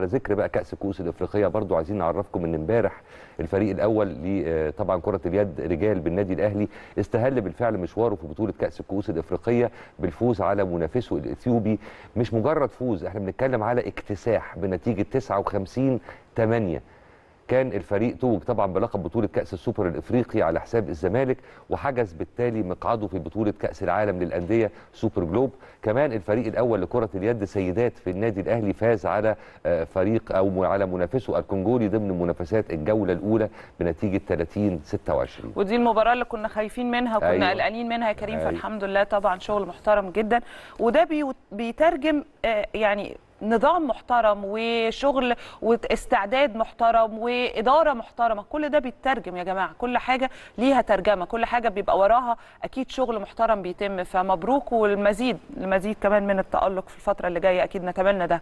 على ذكر بقى كأس كؤوس الإفريقية برضو عايزين نعرفكم إن امبارح الفريق الأول لطبعا آه، كرة اليد رجال بالنادي الأهلي استهل بالفعل مشواره في بطولة كأس الكؤوس الإفريقية بالفوز على منافسه الإثيوبي مش مجرد فوز احنا بنتكلم على اكتساح بنتيجة 59 8 كان الفريق توج طبعا بلقب بطوله كاس السوبر الافريقي على حساب الزمالك وحجز بالتالي مقعده في بطوله كاس العالم للانديه سوبر جلوب كمان الفريق الاول لكره اليد سيدات في النادي الاهلي فاز على آه، فريق او على منافسه الكونجولي ضمن منافسات الجوله الاولى بنتيجه 30 26 ودي المباراه اللي كنا خايفين منها وكنا أيوة. قلقانين منها يا كريم أيوة. فالحمد لله طبعا شغل محترم جدا وده بيترجم آه، يعني نظام محترم وشغل واستعداد محترم واداره محترمه كل ده بيترجم يا جماعه كل حاجه ليها ترجمه كل حاجه بيبقى وراها اكيد شغل محترم بيتم فمبروك والمزيد المزيد كمان من التالق في الفتره اللي جايه اكيد نتمنى ده